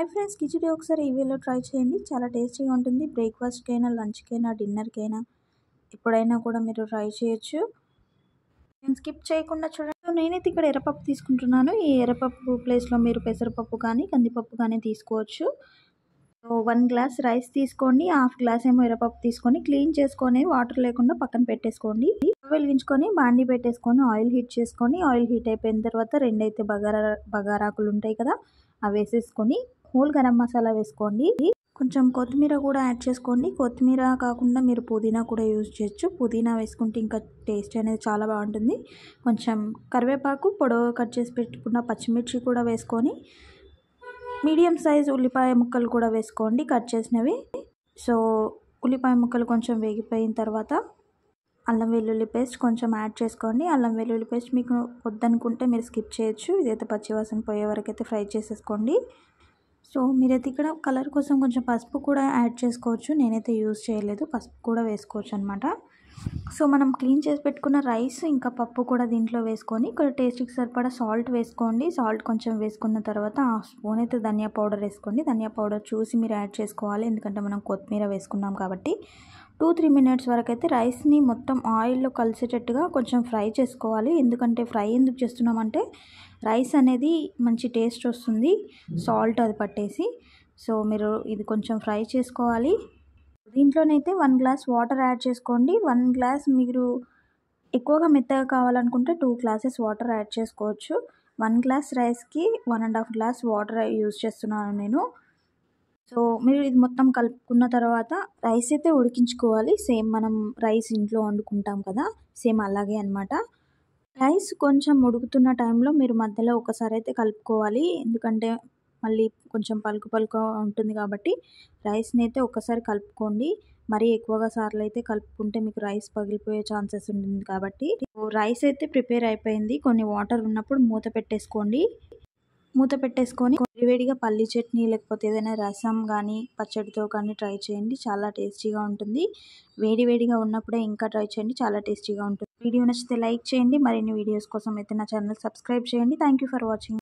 hi friends khichdi ఒకసారి ఈవీలో try చేయండి చాలా టేస్టీగా ఉంటుంది బ్రేక్ఫాస్ట్కైనా లంచ్కైనా డిన్నర్కైనా ఎప్పుడైనా కూడా మీరు ట్రై చేయొచ్చు నేను స్కిప్ చేయకుండా చూడండి నేనైతే ఇక్కడ ఎర్రపప్పు తీసుకుంటున్నాను ఈ ఎర్రపప్పు ప్లేస్లో మీరు పెసరపప్పు కానీ కందిపప్పు కానీ తీసుకోవచ్చు వన్ గ్లాస్ రైస్ తీసుకోండి హాఫ్ గ్లాస్ ఏమో ఎర్రపప్పు తీసుకొని క్లీన్ చేసుకొని వాటర్ లేకుండా పక్కన పెట్టేసుకోండి వెలిగించుకొని బాండి పెట్టేసుకొని ఆయిల్ హీట్ చేసుకొని ఆయిల్ హీట్ అయిపోయిన తర్వాత రెండైతే బగారా బగారాకులు ఉంటాయి కదా అవి వేసేసుకొని హోల్ గరం మసాలా వేసుకోండి కొంచెం కొత్తిమీర కూడా యాడ్ చేసుకోండి కొత్తిమీర కాకుండా మీరు పుదీనా కూడా యూజ్ చేయొచ్చు పుదీనా వేసుకుంటే ఇంకా టేస్ట్ అనేది చాలా బాగుంటుంది కొంచెం కరివేపాకు పొడవు కట్ చేసి పెట్టుకున్న పచ్చిమిర్చి కూడా వేసుకొని మీడియం సైజ్ ఉల్లిపాయ ముక్కలు కూడా వేసుకోండి కట్ చేసినవి సో ఉల్లిపాయ ముక్కలు కొంచెం వేగిపోయిన తర్వాత అల్లం వెల్లుల్లి పేస్ట్ కొంచెం యాడ్ చేసుకోండి అల్లం వెల్లుల్లి పేస్ట్ మీకు వద్దనుకుంటే మీరు స్కిప్ చేయొచ్చు ఇదైతే పచ్చివాసన పోయే వరకు అయితే ఫ్రై చేసేసుకోండి సో మీరైతే ఇక్కడ కలర్ కోసం కొంచెం పసుపు కూడా యాడ్ చేసుకోవచ్చు నేనైతే యూస్ చేయలేదు పసుపు కూడా వేసుకోవచ్చు అనమాట సో మనం క్లీన్ చేసి పెట్టుకున్న రైస్ ఇంకా పప్పు కూడా దీంట్లో వేసుకొని కొంచెం టేస్ట్కి సరిపడా సాల్ట్ వేసుకోండి సాల్ట్ కొంచెం వేసుకున్న తర్వాత హాఫ్ స్పూన్ అయితే ధనియా పౌడర్ వేసుకోండి ధనియా పౌడర్ చూసి మీరు యాడ్ చేసుకోవాలి ఎందుకంటే మనం కొత్తిమీర వేసుకున్నాం కాబట్టి టూ త్రీ మినిట్స్ వరకు అయితే రైస్ని మొత్తం ఆయిల్లో కలిసేటట్టుగా కొంచెం ఫ్రై చేసుకోవాలి ఎందుకంటే ఫ్రై ఎందుకు చేస్తున్నామంటే రైస్ అనేది మంచి టేస్ట్ వస్తుంది సాల్ట్ అది పట్టేసి సో మీరు ఇది కొంచెం ఫ్రై చేసుకోవాలి దీంట్లోనైతే వన్ గ్లాస్ వాటర్ యాడ్ చేసుకోండి వన్ గ్లాస్ మీరు ఎక్కువగా మెత్తగా కావాలనుకుంటే టూ గ్లాసెస్ వాటర్ యాడ్ చేసుకోవచ్చు వన్ గ్లాస్ రైస్కి one and half glass water use చేస్తున్నాను నేను సో మీరు ఇది మొత్తం కలుపుకున్న తర్వాత రైస్ అయితే ఉడికించుకోవాలి సేమ్ మనం రైస్ ఇంట్లో వండుకుంటాం కదా సేమ్ అలాగే అనమాట రైస్ కొంచెం ఉడుకుతున్న టైంలో మీరు మధ్యలో ఒకసారి అయితే కలుపుకోవాలి ఎందుకంటే మళ్ళీ కొంచెం పలుకు పలుకు ఉంటుంది కాబట్టి రైస్ని అయితే ఒక్కసారి కలుపుకోండి మరీ ఎక్కువగా సార్లు అయితే కలుపుకుంటే మీకు రైస్ పగిలిపోయే ఛాన్సెస్ ఉంటుంది కాబట్టి రైస్ అయితే ప్రిపేర్ అయిపోయింది కొన్ని వాటర్ ఉన్నప్పుడు మూత పెట్టేసుకోండి మూత పెట్టేసుకొని వేడివేడిగా పల్లి చట్నీ లేకపోతే ఏదైనా రసం కానీ పచ్చడితో కానీ ట్రై చేయండి చాలా టేస్టీగా ఉంటుంది వేడివేడిగా ఉన్నప్పుడే ఇంకా ట్రై చేయండి చాలా టేస్టీగా ఉంటుంది వీడియో నచ్చితే లైక్ చేయండి మరిన్ని వీడియోస్ కోసం అయితే నా ఛానల్ సబ్స్క్రైబ్ చేయండి థ్యాంక్ ఫర్ వాచింగ్